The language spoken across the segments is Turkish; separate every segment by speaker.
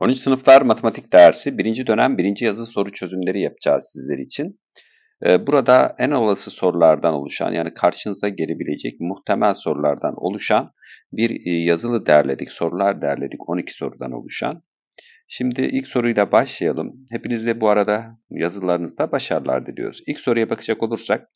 Speaker 1: 13 sınıflar matematik dersi birinci dönem birinci yazı soru çözümleri yapacağız sizler için. Ee, burada en olası sorulardan oluşan yani karşınıza gelebilecek muhtemel sorulardan oluşan bir e, yazılı derledik, sorular derledik 12 sorudan oluşan. Şimdi ilk soruyla başlayalım. Hepinize bu arada yazılarınızda başarılar diliyoruz. İlk soruya bakacak olursak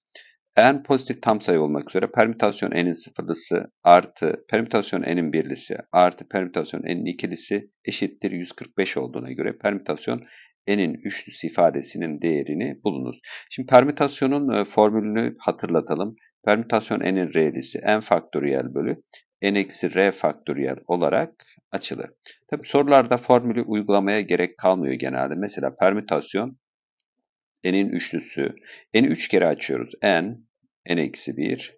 Speaker 1: n pozitif tam sayı olmak üzere permütasyon n'in sıfırlısı artı permütasyon n'in birlisi artı permütasyon n'in ikilisi eşittir 145 olduğuna göre permütasyon n'in üçlüsü ifadesinin değerini bulunuz. Şimdi permütasyonun e, formülünü hatırlatalım. Permütasyon n'in r'lisi n faktöriyel bölü n eksi r faktöriyel olarak açılır. Tabi sorularda formülü uygulamaya gerek kalmıyor genelde. Mesela permütasyon n'in üçlüsü. n'i 3 kere açıyoruz. n n-1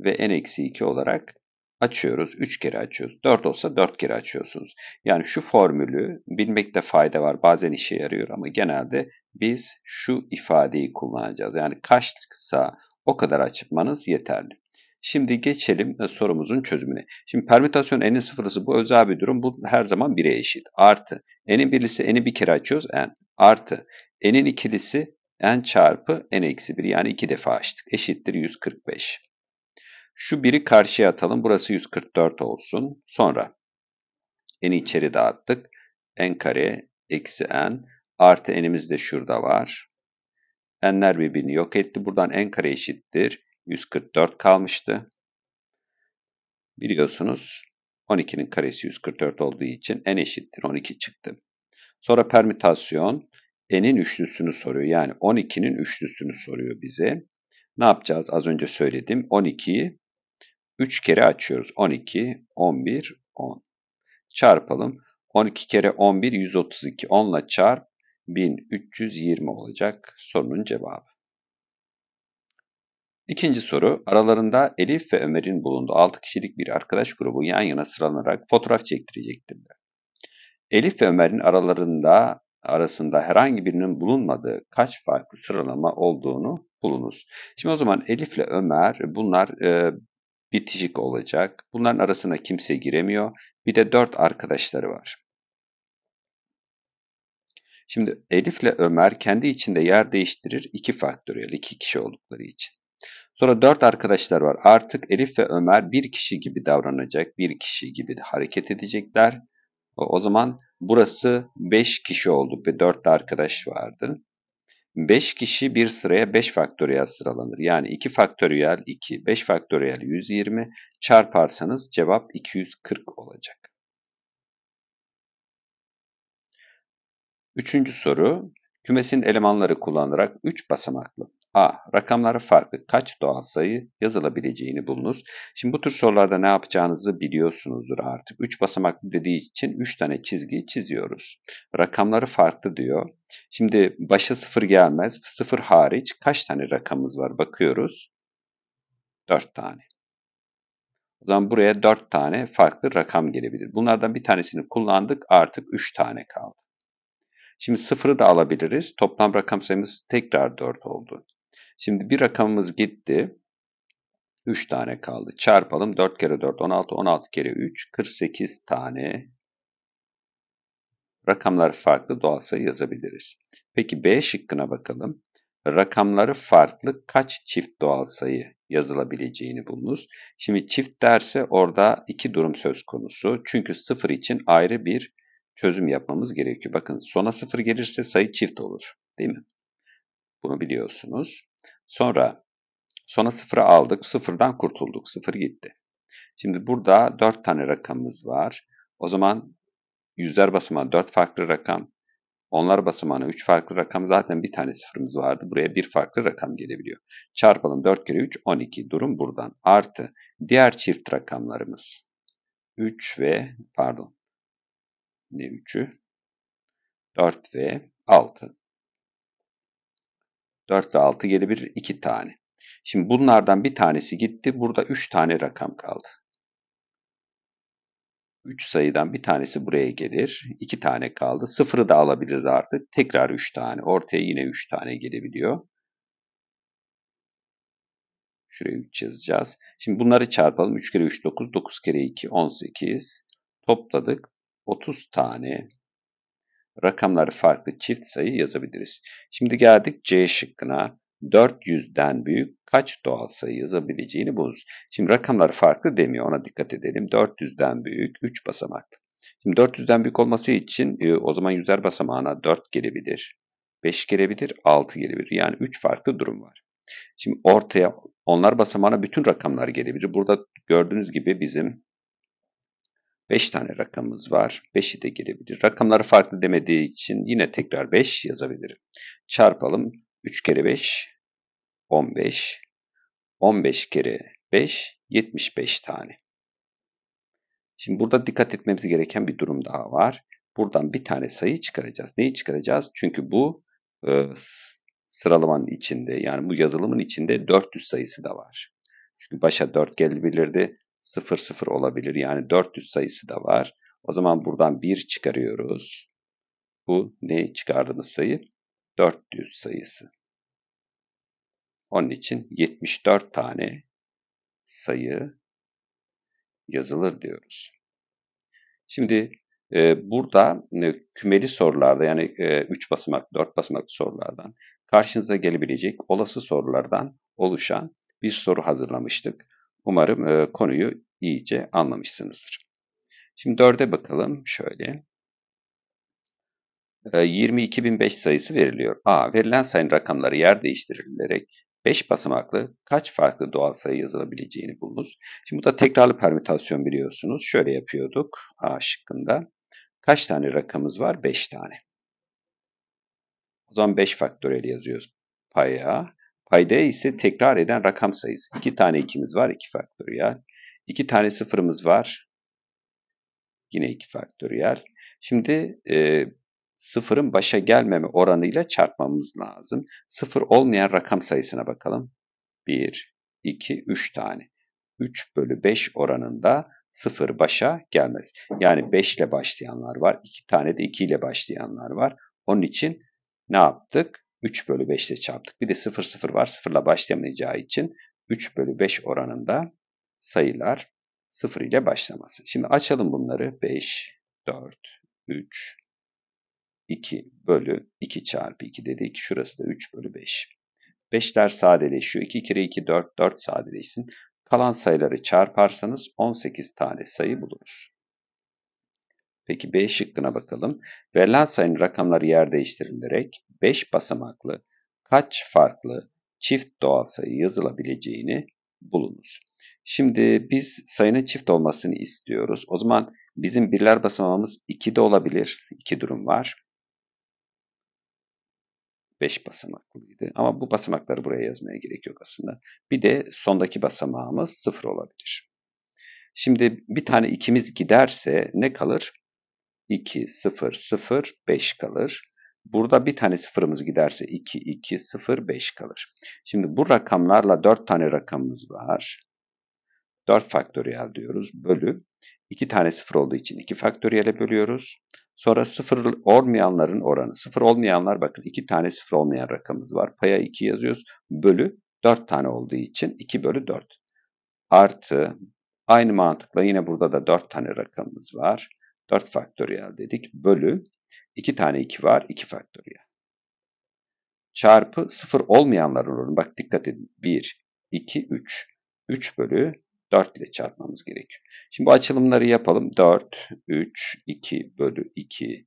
Speaker 1: ve n-2 olarak açıyoruz. 3 kere açıyoruz. 4 olsa 4 kere açıyorsunuz. Yani şu formülü bilmekte fayda var. Bazen işe yarıyor ama genelde biz şu ifadeyi kullanacağız. Yani kaç kısa o kadar açmanız yeterli. Şimdi geçelim e, sorumuzun çözümüne. Şimdi permütasyon n'in sıfırısı bu özel bir durum. Bu her zaman 1'e eşit. Artı n'in birlisi n'i bir kere açıyoruz n. Artı n'in ikilisi n çarpı n eksi 1 yani 2 defa açtık. Eşittir 145. Şu 1'i karşıya atalım. Burası 144 olsun. Sonra n'i içeri dağıttık. n kare eksi n artı n'imiz de şurada var. n'ler birbirini yok etti. Buradan n kare eşittir. 144 kalmıştı. Biliyorsunuz 12'nin karesi 144 olduğu için n eşittir 12 çıktı. Sonra permütasyon n'in üçlüsünü soruyor. Yani 12'nin üçlüsünü soruyor bize. Ne yapacağız? Az önce söyledim. 12'yi 3 kere açıyoruz. 12, 11, 10. Çarpalım. 12 kere 11, 132. 10 ile çarp 1320 olacak sorunun cevabı. İkinci soru, aralarında Elif ve Ömer'in bulunduğu 6 kişilik bir arkadaş grubu yan yana sıralanarak fotoğraf çektirecektirler. Elif ve Ömer'in aralarında arasında herhangi birinin bulunmadığı kaç farklı sıralama olduğunu bulunuz. Şimdi o zaman Elif ile Ömer bunlar e, bitişik olacak. Bunların arasına kimse giremiyor. Bir de dört arkadaşları var. Şimdi Elif ile Ömer kendi içinde yer değiştirir iki faktöriyel, iki kişi oldukları için. Sonra dört arkadaşlar var. Artık Elif ve Ömer bir kişi gibi davranacak, bir kişi gibi hareket edecekler. O, o zaman Burası 5 kişi oldu. 4 de arkadaş vardı. 5 kişi bir sıraya 5 faktöriyel sıralanır. Yani 2 faktöriyel 2, 5 faktöriyel 120 çarparsanız cevap 240 olacak. Üçüncü soru, kümesin elemanları kullanarak 3 basamaklı A. Rakamları farklı kaç doğal sayı yazılabileceğini bulunuz. Şimdi bu tür sorularda ne yapacağınızı biliyorsunuzdur artık. 3 basamaklı dediği için 3 tane çizgi çiziyoruz. Rakamları farklı diyor. Şimdi başa 0 gelmez. 0 hariç kaç tane rakamımız var bakıyoruz. 4 tane. O zaman buraya 4 tane farklı rakam gelebilir. Bunlardan bir tanesini kullandık artık 3 tane kaldı. Şimdi sıfırı da alabiliriz. Toplam rakam sayımız tekrar 4 oldu. Şimdi bir rakamımız gitti. 3 tane kaldı. Çarpalım. 4 kere 4 16. 16 kere 3 48 tane rakamlar farklı doğal sayı yazabiliriz. Peki B şıkkına bakalım. Rakamları farklı kaç çift doğal sayı yazılabileceğini bulunuz. Şimdi çift derse orada iki durum söz konusu. Çünkü sıfır için ayrı bir çözüm yapmamız gerekiyor. Bakın sona sıfır gelirse sayı çift olur. Değil mi? Bunu biliyorsunuz. Sonra sonra sıfıra aldık. Sıfırdan kurtulduk. Sıfır gitti. Şimdi burada 4 tane rakamımız var. O zaman yüzler basamağı 4 farklı rakam, onlar basamağına 3 farklı rakam zaten bir tane sıfırımız vardı. Buraya bir farklı rakam gelebiliyor. Çarpalım 4 kere 3 12 durum buradan. Artı diğer çift rakamlarımız 3 ve pardon ne 3'ü 4 ve 6. 4 ve 6 geri bir 2 tane. Şimdi bunlardan bir tanesi gitti. Burada 3 tane rakam kaldı. 3 sayıdan bir tanesi buraya gelir. 2 tane kaldı. Sıfırı da alabiliriz artık. Tekrar 3 tane. Ortaya yine 3 tane gelebiliyor. Şuraya 3 yazacağız. Şimdi bunları çarpalım. 3 kere 3 9. 9 kere 2 18. Topladık. 30 tane rakamları farklı çift sayı yazabiliriz. Şimdi geldik C şıkkına. 400'den büyük kaç doğal sayı yazabileceğini buluruz. Şimdi rakamları farklı demiyor ona dikkat edelim. 400'den büyük 3 basamaklı. Şimdi 400'den büyük olması için e, o zaman yüzer basamağına 4 gelebilir, 5 gelebilir, 6 gelebilir. Yani 3 farklı durum var. Şimdi ortaya onlar basamağına bütün rakamlar gelebilir. Burada gördüğünüz gibi bizim 5 tane rakamımız var. 5'i de girebilir. Rakamları farklı demediği için yine tekrar 5 yazabilirim. Çarpalım. 3 kere 5 15. 15 kere 5 75 tane. Şimdi burada dikkat etmemiz gereken bir durum daha var. Buradan bir tane sayı çıkaracağız. Neyi çıkaracağız? Çünkü bu e, sıralamanın içinde yani bu yazılımın içinde 400 sayısı da var. Çünkü başa 4 gelebilirdi. 00 olabilir. Yani 400 sayısı da var. O zaman buradan 1 çıkarıyoruz. Bu ne çıkardığımız sayı? 400 sayısı. Onun için 74 tane sayı yazılır diyoruz. Şimdi e, burada e, kümeli sorularda yani e, 3 basamak, 4 basamak sorulardan karşınıza gelebilecek olası sorulardan oluşan bir soru hazırlamıştık. Umarım e, konuyu iyice anlamışsınızdır. Şimdi dörde bakalım şöyle. E, 22.005 sayısı veriliyor. A. Verilen sayın rakamları yer değiştirilerek 5 basamaklı kaç farklı doğal sayı yazılabileceğini bulunuz. Şimdi bu da tekrarlı permütasyon biliyorsunuz. Şöyle yapıyorduk A şıkkında. Kaç tane rakamımız var? 5 tane. O zaman 5 faktöriyel yazıyoruz paya. Payda ise tekrar eden rakam sayısı. 2 tane 2'miz var 2 faktöriyel. 2 tane sıfırımız var. Yine 2 faktöriyel. Şimdi e, sıfırın başa gelmeme oranıyla çarpmamız lazım. Sıfır olmayan rakam sayısına bakalım. 1, 2, 3 tane. 3 bölü 5 oranında sıfır başa gelmez. Yani 5 ile başlayanlar var. 2 tane de 2 ile başlayanlar var. Onun için ne yaptık? 3 bölü 5 ile çarptık. Bir de 0 0 var. 0 ile başlamayacağı için 3 bölü 5 oranında sayılar 0 ile başlaması. Şimdi açalım bunları. 5, 4, 3, 2 bölü 2 çarpı 2 dedik. Şurası da 3 bölü 5. 5'ler sadeleşiyor. 2 kere 2 4, 4 sadeleşsin. Kalan sayıları çarparsanız 18 tane sayı buluruz. Peki B şıkkına bakalım. Verilen sayının rakamları yer değiştirilerek 5 basamaklı kaç farklı çift doğal sayı yazılabileceğini bulunuz. Şimdi biz sayının çift olmasını istiyoruz. O zaman bizim birler basamağımız 2 de olabilir. İki durum var. 5 basamaklıydı. Ama bu basamakları buraya yazmaya gerek yok aslında. Bir de sondaki basamağımız 0 olabilir. Şimdi bir tane ikimiz giderse ne kalır? 2, 0, 0, 5 kalır. Burada bir tane sıfırımız giderse 2, 2, 0, 5 kalır. Şimdi bu rakamlarla 4 tane rakamımız var. 4 faktöriyel diyoruz bölü. 2 tane sıfır olduğu için 2 faktöriyele bölüyoruz. Sonra sıfır olmayanların oranı. Sıfır olmayanlar bakın 2 tane sıfır olmayan rakamımız var. Paya 2 yazıyoruz. Bölü 4 tane olduğu için 2 bölü 4. Artı aynı mantıkla yine burada da 4 tane rakamımız var. 4 faktöriyel dedik bölü 2 tane 2 var 2 faktöriyel. Çarpı 0 olmayanlar oranı bak dikkat edin 1, 2, 3. 3 bölü 4 ile çarpmamız gerekiyor. Şimdi bu açılımları yapalım. 4, 3, 2 bölü 2,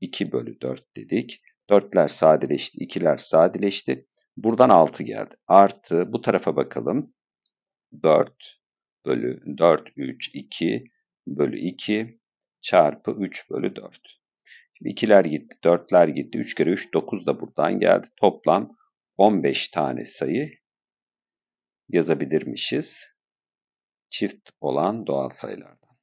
Speaker 1: 2 bölü 4 dedik. 4'ler sadeleşti, 2'ler sadeleşti. Buradan 6 geldi. Artı bu tarafa bakalım. 4 bölü 4, 3, 2 bölü 2 çarpı 3 bölü 4. Şimdi ikiler gitti, dörtler gitti. 3 kere 3, 9 da buradan geldi. Toplam 15 tane sayı yazabilirmişiz. Çift olan doğal sayılardan.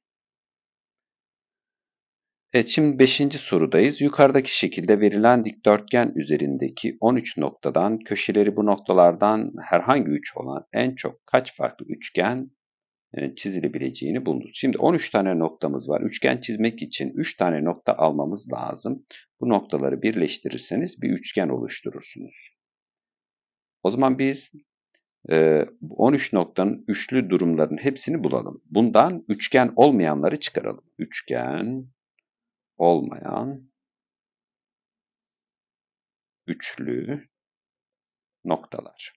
Speaker 1: Evet şimdi 5. sorudayız. Yukarıdaki şekilde verilen dikdörtgen üzerindeki 13 noktadan köşeleri bu noktalardan herhangi 3 olan en çok kaç farklı üçgen e, çizilebileceğini bulduk. Şimdi 13 tane noktamız var. Üçgen çizmek için 3 tane nokta almamız lazım. Bu noktaları birleştirirseniz bir üçgen oluşturursunuz. O zaman biz 13 e, noktanın üçlü durumların hepsini bulalım. Bundan üçgen olmayanları çıkaralım. Üçgen olmayan üçlü noktalar.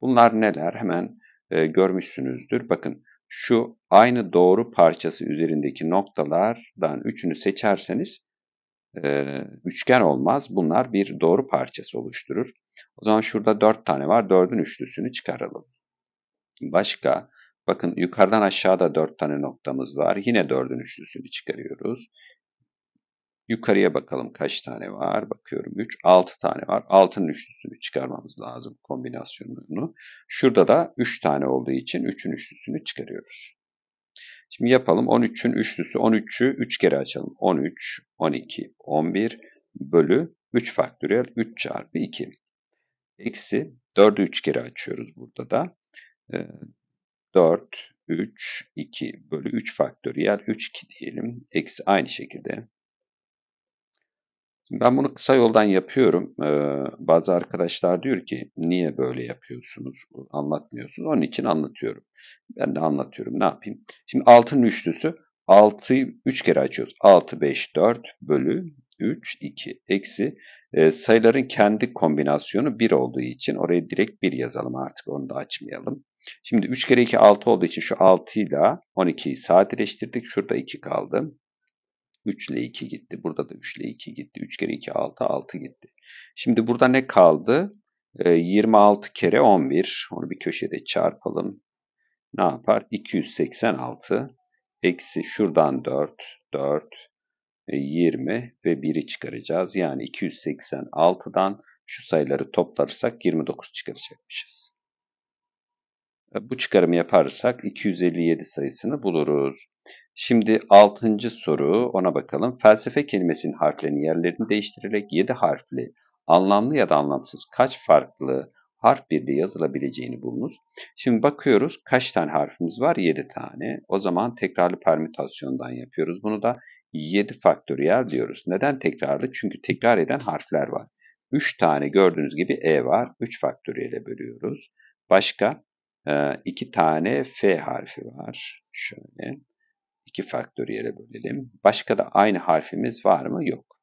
Speaker 1: Bunlar neler? Hemen e, görmüşsünüzdür. Bakın şu aynı doğru parçası üzerindeki noktalardan üçünü seçerseniz e, üçgen olmaz. Bunlar bir doğru parçası oluşturur. O zaman şurada dört tane var. Dördün üçlüsünü çıkaralım. Başka bakın yukarıdan aşağıda dört tane noktamız var. Yine dördün üçlüsünü çıkarıyoruz. Yukarıya bakalım kaç tane var. Bakıyorum 3. 6 tane var. 6'nın üçlüsünü çıkarmamız lazım kombinasyonunu. Şurada da 3 tane olduğu için 3'ün üçlüsünü çıkarıyoruz. Şimdi yapalım. 13'ün üçlüsü 13'ü 3 kere açalım. 13, 12, 11 bölü 3 faktöriyel 3 çarpı 2. Eksi 4'ü 3 kere açıyoruz burada da. 4, 3, 2 bölü 3 faktöriyel 3, 2 diyelim. Eksi aynı şekilde ben bunu kısa yoldan yapıyorum. bazı arkadaşlar diyor ki niye böyle yapıyorsunuz, anlatmıyorsunuz. Onun için anlatıyorum. Ben de anlatıyorum. Ne yapayım? Şimdi 6'nın üçlüsü 6'yı 3 kere açıyoruz. 6, 5, 4 bölü 3, 2 eksi sayıların kendi kombinasyonu 1 olduğu için oraya direkt 1 yazalım artık onu da açmayalım. Şimdi 3 kere 2 6 olduğu için şu 6 ile 12'yi sadeleştirdik. Şurada 2 kaldı. 3 ile 2 gitti. Burada da 3 ile 2 gitti. 3 kere 2 6 6 gitti. Şimdi burada ne kaldı? 26 ee, kere 11. Onu bir köşede çarpalım. Ne yapar? 286 eksi şuradan 4 4 20 ve 1'i çıkaracağız. Yani 286'dan şu sayıları toplarsak 29 çıkaracakmışız. E, bu çıkarımı yaparsak 257 sayısını buluruz. Şimdi 6. soru ona bakalım. Felsefe kelimesinin harflerinin yerlerini değiştirerek 7 harfli, anlamlı ya da anlamsız kaç farklı harf birliği yazılabileceğini bulunuz. Şimdi bakıyoruz kaç tane harfimiz var? 7 tane. O zaman tekrarlı permütasyondan yapıyoruz. Bunu da 7 faktöriyel diyoruz. Neden tekrarlı? Çünkü tekrar eden harfler var. 3 tane gördüğünüz gibi E var. 3 faktöriyele bölüyoruz. Başka ee, iki tane F harfi var. Şöyle iki faktöriyele bölelim. Başka da aynı harfimiz var mı? Yok.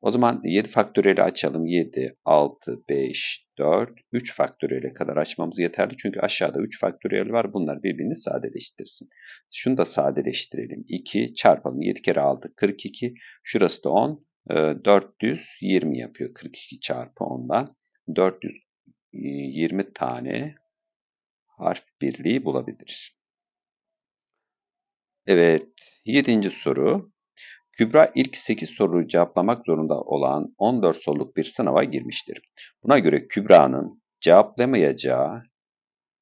Speaker 1: O zaman 7 faktöriyeli açalım. 7, 6, 5, 4, 3 faktöriyele kadar açmamız yeterli. Çünkü aşağıda 3 faktöriyeli var. Bunlar birbirini sadeleştirsin. Şunu da sadeleştirelim. 2 çarpalım. 7 kere 6, 42. Şurası da 10. 420 ee, yapıyor 42 çarpı 10'dan. 420 tane harf birliği bulabiliriz. Evet, 7. soru. Kübra ilk 8 soruyu cevaplamak zorunda olan 14 soruluk bir sınava girmiştir. Buna göre Kübra'nın cevaplamayacağı,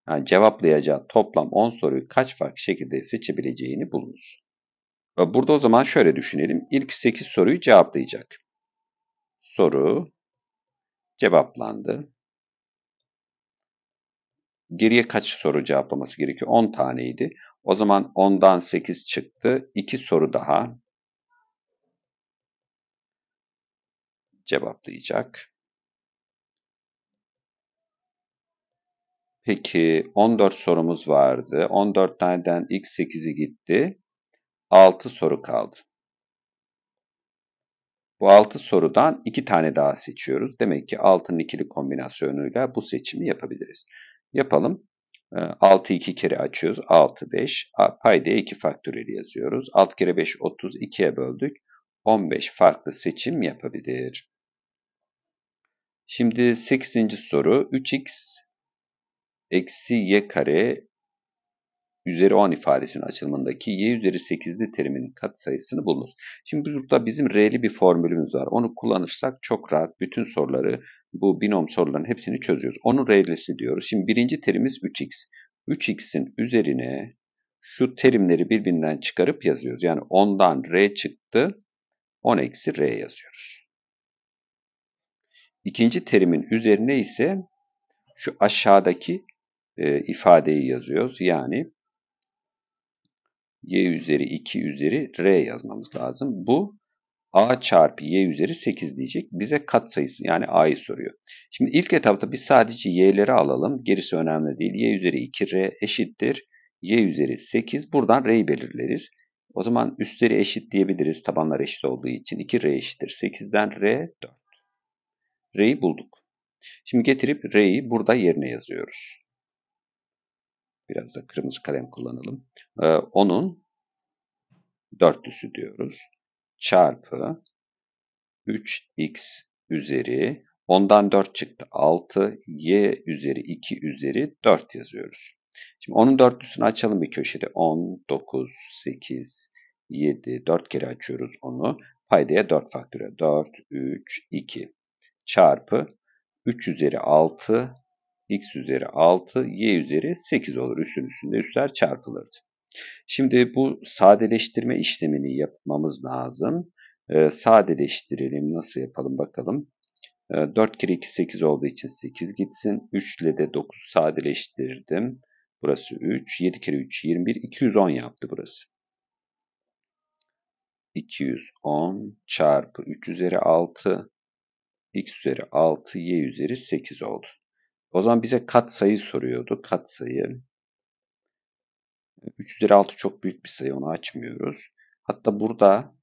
Speaker 1: yani cevaplayacağı toplam 10 soruyu kaç farklı şekilde seçebileceğini bulunuz. Burada o zaman şöyle düşünelim. İlk 8 soruyu cevaplayacak. Soru cevaplandı geriye kaç soru cevaplaması gerekiyor? 10 taneydi. O zaman 10'dan 8 çıktı. 2 soru daha cevaplayacak. Peki 14 sorumuz vardı. 14 taneden ilk 8'i gitti. 6 soru kaldı. Bu 6 sorudan 2 tane daha seçiyoruz. Demek ki 6'nın ikili kombinasyonuyla bu seçimi yapabiliriz yapalım. 6 ee, 2 kere açıyoruz. 6 5. Paydaya 2 faktöriyel yazıyoruz. 6 kere 5 30. 2'ye böldük. 15 farklı seçim yapabilir. Şimdi 8. soru 3x eksi y kare üzeri 10 ifadesinin açılımındaki y üzeri 8'li terimin katsayısını bulunuz. Şimdi burada bizim r'li bir formülümüz var. Onu kullanırsak çok rahat bütün soruları bu binom soruların hepsini çözüyoruz. Onun reylesi diyoruz. Şimdi birinci terimiz 3x. 3x'in üzerine şu terimleri birbirinden çıkarıp yazıyoruz. Yani 10'dan r çıktı. 10 eksi r yazıyoruz. İkinci terimin üzerine ise şu aşağıdaki e, ifadeyi yazıyoruz. Yani y üzeri 2 üzeri r yazmamız lazım. Bu a çarpı y üzeri 8 diyecek. Bize kat sayısı yani a'yı soruyor. Şimdi ilk etapta biz sadece y'leri alalım. Gerisi önemli değil. y üzeri 2r eşittir. y üzeri 8. Buradan r'yi belirleriz. O zaman üstleri eşit diyebiliriz tabanlar eşit olduğu için. 2r eşittir 8'den r 4. r'yi bulduk. Şimdi getirip r'yi burada yerine yazıyoruz. Biraz da kırmızı kalem kullanalım. Ee, onun dörtlüsü diyoruz çarpı 3x üzeri ondan 4 çıktı 6 y üzeri 2 üzeri 4 yazıyoruz. Şimdi onun dörtlüsünü açalım bir köşede 10, 9, 8, 7 4 kere açıyoruz onu. Paydaya 4 faktöre 4, 3, 2 çarpı 3 üzeri 6 x üzeri 6 y üzeri 8 olur. Üstün üstünde üstler çarpılırdı. Şimdi bu sadeleştirme işlemini yapmamız lazım. E, sadeleştirelim. Nasıl yapalım bakalım. E, ee, 4 kere 2 8 olduğu için 8 gitsin. 3 ile de 9 sadeleştirdim. Burası 3. 7 kere 3 21. 210 yaptı burası. 210 çarpı 3 üzeri 6 x üzeri 6 y üzeri 8 oldu. O zaman bize katsayı soruyordu. Katsayı 3 üzeri 6 çok büyük bir sayı onu açmıyoruz. Hatta burada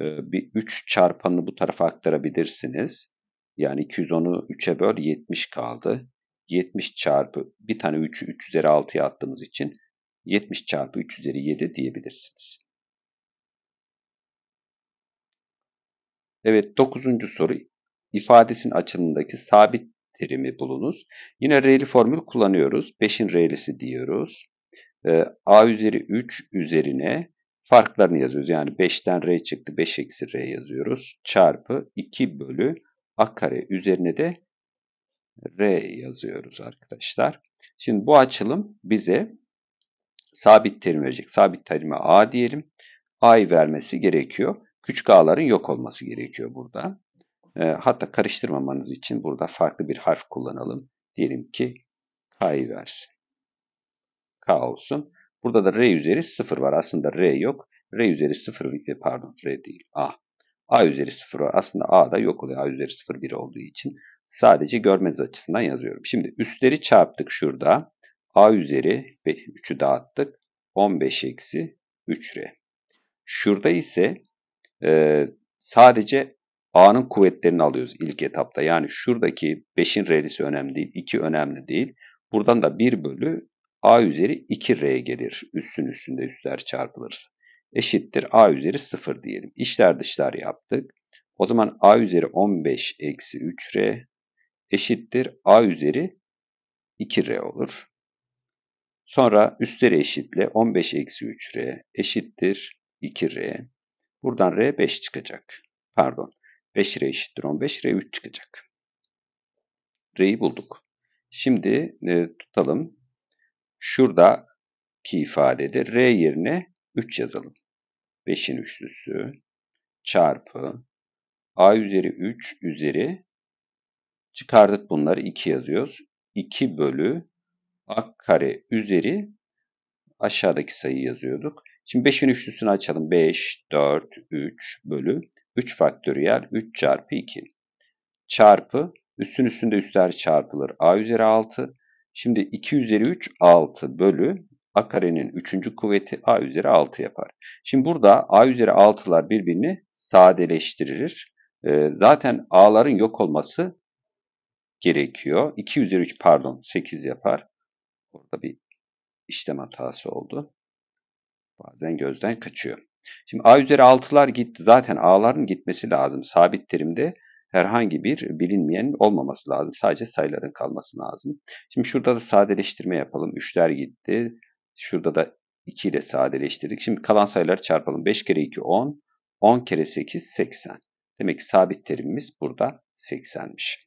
Speaker 1: e, bir 3 çarpanını bu tarafa aktarabilirsiniz. Yani 210'u 3'e böl 70 kaldı. 70 çarpı bir tane 3'ü 3 üzeri 6'ya attığımız için 70 çarpı 3 üzeri 7 diyebilirsiniz. Evet 9. soru ifadesinin açılımındaki sabit terimi bulunuz. Yine reyli formül kullanıyoruz. 5'in reylisi diyoruz. Ee, a üzeri 3 üzerine farklarını yazıyoruz. Yani 5'ten r çıktı 5 eksi r yazıyoruz. Çarpı 2 bölü a kare üzerine de r yazıyoruz arkadaşlar. Şimdi bu açılım bize sabit terim verecek. Sabit terime a diyelim. a'yı vermesi gerekiyor. Küçük a'ların yok olması gerekiyor burada. E, hatta karıştırmamanız için burada farklı bir harf kullanalım. Diyelim ki k'yı versin k olsun. Burada da r üzeri 0 var. Aslında r yok. r üzeri 0 pardon r değil a. a üzeri 0 var. Aslında a da yok oluyor. a üzeri 0 1 olduğu için. Sadece görmeniz açısından yazıyorum. Şimdi üstleri çarptık şurada. a üzeri 3'ü dağıttık. 15 eksi 3r. Şurada ise e, sadece A'nın kuvvetlerini alıyoruz ilk etapta. Yani şuradaki 5'in r'lisi önemli değil. 2 önemli değil. Buradan da 1 bölü a üzeri 2r gelir. Üstün üstünde üstler çarpılırsa. Eşittir a üzeri 0 diyelim. İşler dışlar yaptık. O zaman a üzeri 15 eksi 3r eşittir a üzeri 2r olur. Sonra üstleri eşitle 15 eksi 3r eşittir 2r. Buradan r 5 çıkacak. Pardon. 5r eşittir 15 r 3 çıkacak. R'yi bulduk. Şimdi e, tutalım Şurada ki ifadede R yerine 3 yazalım. 5'in üçlüsü çarpı A üzeri 3 üzeri çıkardık bunları 2 yazıyoruz. 2 bölü A kare üzeri aşağıdaki sayı yazıyorduk. Şimdi 5'in üçlüsünü açalım. 5, 4, 3 bölü 3 faktöriyel 3 çarpı 2 çarpı üstün üstünde üstler çarpılır. A üzeri 6 Şimdi 2 üzeri 3 6 bölü a karenin 3. kuvveti a üzeri 6 yapar. Şimdi burada a üzeri 6'lar birbirini sadeleştirir. E, ee, zaten a'ların yok olması gerekiyor. 2 üzeri 3 pardon 8 yapar. Burada bir işlem hatası oldu. Bazen gözden kaçıyor. Şimdi a üzeri 6'lar gitti. Zaten a'ların gitmesi lazım. Sabit terimde herhangi bir bilinmeyen olmaması lazım. Sadece sayıların kalması lazım. Şimdi şurada da sadeleştirme yapalım. 3'ler gitti. Şurada da 2 ile sadeleştirdik. Şimdi kalan sayıları çarpalım. 5 kere 2 10. 10 kere 8 80. Demek ki sabit terimimiz burada 80'miş.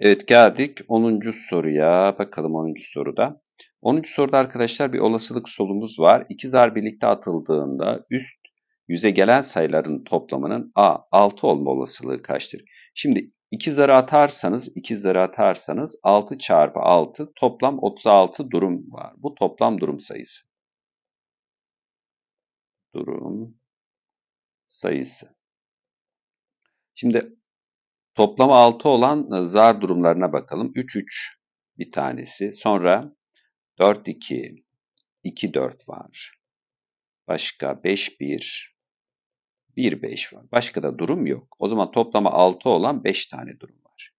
Speaker 1: Evet geldik 10. soruya. Bakalım 10. soruda. 10. soruda arkadaşlar bir olasılık solumuz var. İki zar birlikte atıldığında üst yüze gelen sayıların toplamının A 6 olma olasılığı kaçtır? Şimdi ikizleri atarsanız ikizleri atarsanız 6 çarpı 6 toplam 36 durum var. Bu toplam durum sayısı. Durum sayısı. Şimdi toplamı 6 olan e, zar durumlarına bakalım. 3 3 bir tanesi. Sonra 4 2 2 4 var. Başka 5 1 1 5 var. Başka da durum yok. O zaman toplama 6 olan 5 tane durum var.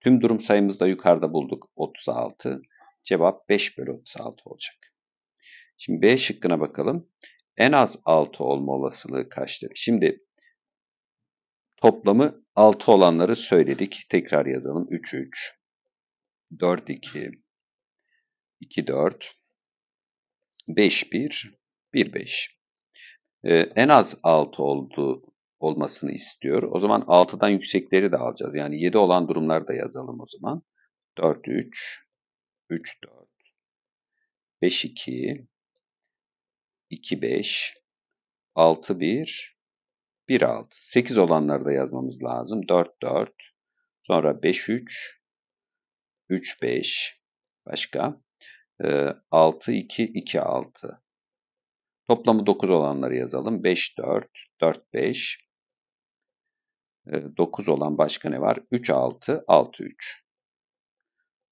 Speaker 1: Tüm durum sayımızda yukarıda bulduk. 36. Cevap 5 bölü 36 olacak. Şimdi B şıkkına bakalım. En az 6 olma olasılığı kaçtır? Şimdi toplamı 6 olanları söyledik. Tekrar yazalım. 3 3 4 2 2 4 5 1 1 5 e, en az 6 olduğu olmasını istiyor. O zaman 6'dan yüksekleri de alacağız. Yani 7 olan durumları da yazalım o zaman. 4 3 3 4 5 2 2 5 6 1 1 6 8 olanları da yazmamız lazım. 4 4 sonra 5 3 3 5 başka 6 2 2 6 Toplamı 9 olanları yazalım. 5, 4, 4, 5. 9 olan başka ne var? 3, 6, 6, 3.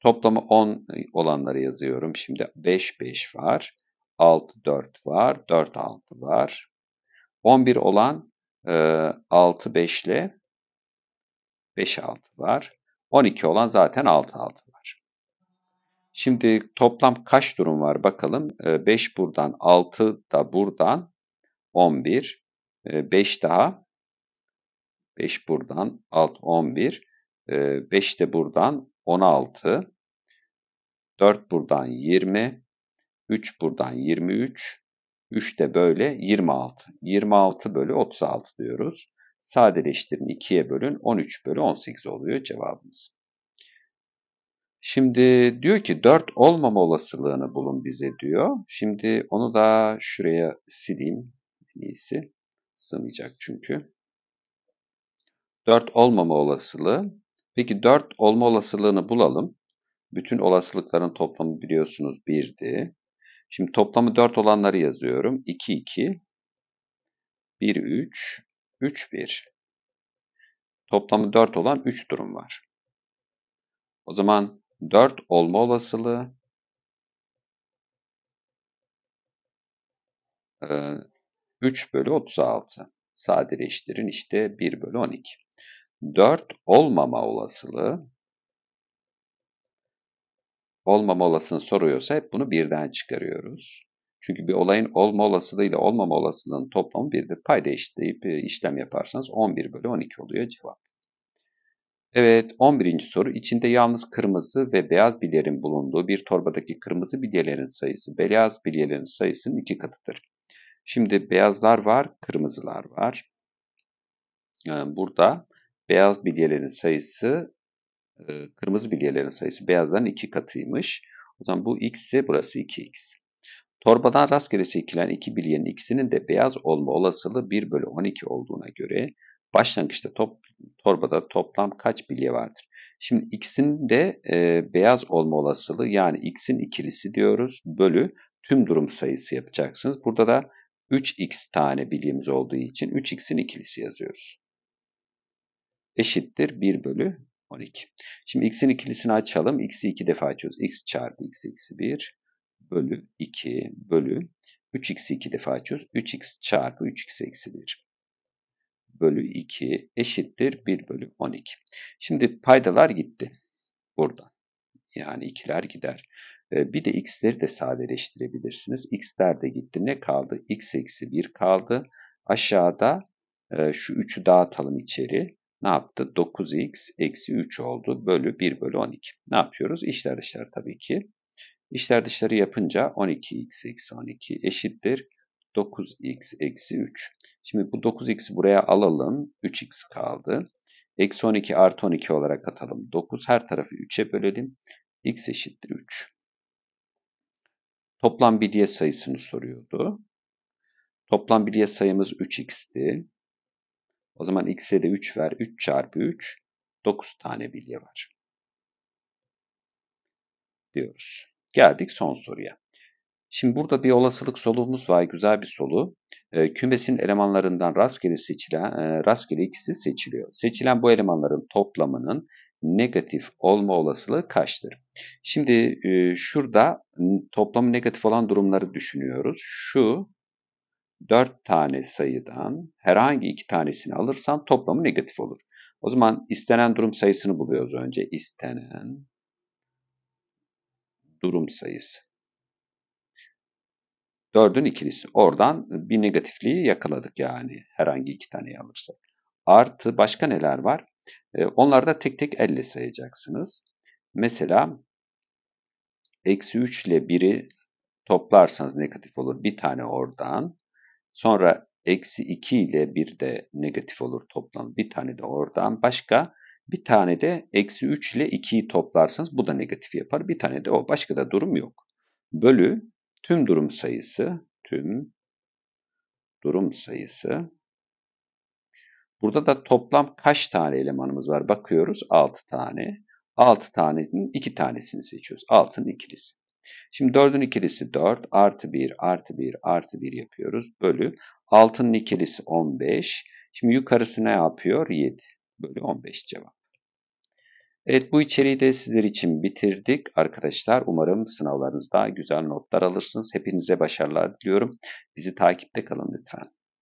Speaker 1: Toplamı 10 e, olanları yazıyorum. Şimdi 5, 5 var. 6, 4 var. 4, 6 var. 11 olan 6, 5 ile 5, 6 var. 12 olan zaten 6, 6 var. Şimdi toplam kaç durum var bakalım. 5 ee, buradan, 6 da buradan, 11. 5 ee, daha, 5 buradan, 6, 11. 5 de buradan, 16. 4 buradan, 20. 3 buradan, 23. 3 de böyle 26. 26 bölü 36 diyoruz. Sadeleştirin 2'ye bölün 13 bölü 18 oluyor cevabımız. Şimdi diyor ki 4 olmama olasılığını bulun bize diyor. Şimdi onu da şuraya sileyim. En iyisi sığmayacak çünkü. 4 olmama olasılığı. Peki 4 olma olasılığını bulalım. Bütün olasılıkların toplamı biliyorsunuz 1'di. Şimdi toplamı 4 olanları yazıyorum. 2, 2, 1, 3, 3, 1. Toplamı 4 olan 3 durum var. O zaman 4 olma olasılığı e, ee, 3 bölü 36. Sadeleştirin işte 1 bölü 12. 4 olmama olasılığı olmama olasılığını soruyorsa hep bunu birden çıkarıyoruz. Çünkü bir olayın olma olasılığı ile olmama olasılığının toplamı birdir. Payda eşitleyip e, işlem yaparsanız 11 bölü 12 oluyor cevap. Evet, 11. soru. İçinde yalnız kırmızı ve beyaz bilyelerin bulunduğu bir torbadaki kırmızı bilyelerin sayısı, beyaz bilyelerin sayısının iki katıdır. Şimdi beyazlar var, kırmızılar var. Ee, burada beyaz bilyelerin sayısı, e, kırmızı bilyelerin sayısı beyazdan iki katıymış. O zaman bu x ise burası 2x. Torbadan rastgele seçilen iki bilyenin ikisinin de beyaz olma olasılığı 1 bölü 12 olduğuna göre Başlangıçta top, torbada toplam kaç bilye vardır? Şimdi x'in de e, beyaz olma olasılığı yani x'in ikilisi diyoruz bölü tüm durum sayısı yapacaksınız. Burada da 3x tane bilyemiz olduğu için 3x'in ikilisi yazıyoruz. Eşittir 1 bölü 12. Şimdi x'in ikilisini açalım. x'i 2 defa açıyoruz. x çarpı x eksi 1 bölü 2 bölü 3x'i 2 defa açıyoruz. 3x çarpı 3x eksi 1 bölü 2 eşittir 1 bölü 12. Şimdi paydalar gitti buradan. Yani ikiler gider. Ee, bir de x'leri de sadeleştirebilirsiniz. x'ler de gitti. Ne kaldı? x eksi 1 kaldı. Aşağıda e, şu 3'ü dağıtalım içeri. Ne yaptı? 9x eksi 3 oldu. Bölü 1 bölü 12. Ne yapıyoruz? İşler dışları tabii ki. İşler dışları yapınca 12x eksi 12 eşittir. 9x eksi 3. Şimdi bu 9x'i buraya alalım. 3x kaldı. Eksi 12 artı 12 olarak atalım. 9 her tarafı 3'e bölelim. x eşittir 3. Toplam bilye sayısını soruyordu. Toplam bilye sayımız 3x'ti. O zaman x'e de 3 ver. 3 çarpı 3. 9 tane bilye var. Diyoruz. Geldik son soruya. Şimdi burada bir olasılık soluğumuz var. Güzel bir solu. E, ee, kümesin elemanlarından rastgele seçilen, e, rastgele ikisi seçiliyor. Seçilen bu elemanların toplamının negatif olma olasılığı kaçtır? Şimdi e, şurada toplamı negatif olan durumları düşünüyoruz. Şu 4 tane sayıdan herhangi iki tanesini alırsan toplamı negatif olur. O zaman istenen durum sayısını buluyoruz önce. İstenen durum sayısı. 4'ün ikilisi. Oradan bir negatifliği yakaladık yani herhangi iki tane alırsak. Artı başka neler var? Ee, onları da tek tek elle sayacaksınız. Mesela eksi 3 ile 1'i toplarsanız negatif olur. Bir tane oradan. Sonra eksi 2 ile 1 de negatif olur toplam. Bir tane de oradan. Başka bir tane de eksi 3 ile 2'yi toplarsanız bu da negatif yapar. Bir tane de o. Başka da durum yok. Bölü tüm durum sayısı, tüm durum sayısı. Burada da toplam kaç tane elemanımız var? Bakıyoruz 6 tane. 6 tanenin 2 tanesini seçiyoruz. 6'nın ikilisi. Şimdi 4'ün ikilisi 4 artı 1 artı 1 artı 1 yapıyoruz. Bölü 6'nın ikilisi 15. Şimdi yukarısı ne yapıyor? 7 bölü 15 cevap. Evet bu içeriği de sizler için bitirdik. Arkadaşlar umarım sınavlarınızda güzel notlar alırsınız. Hepinize başarılar diliyorum. Bizi takipte kalın lütfen.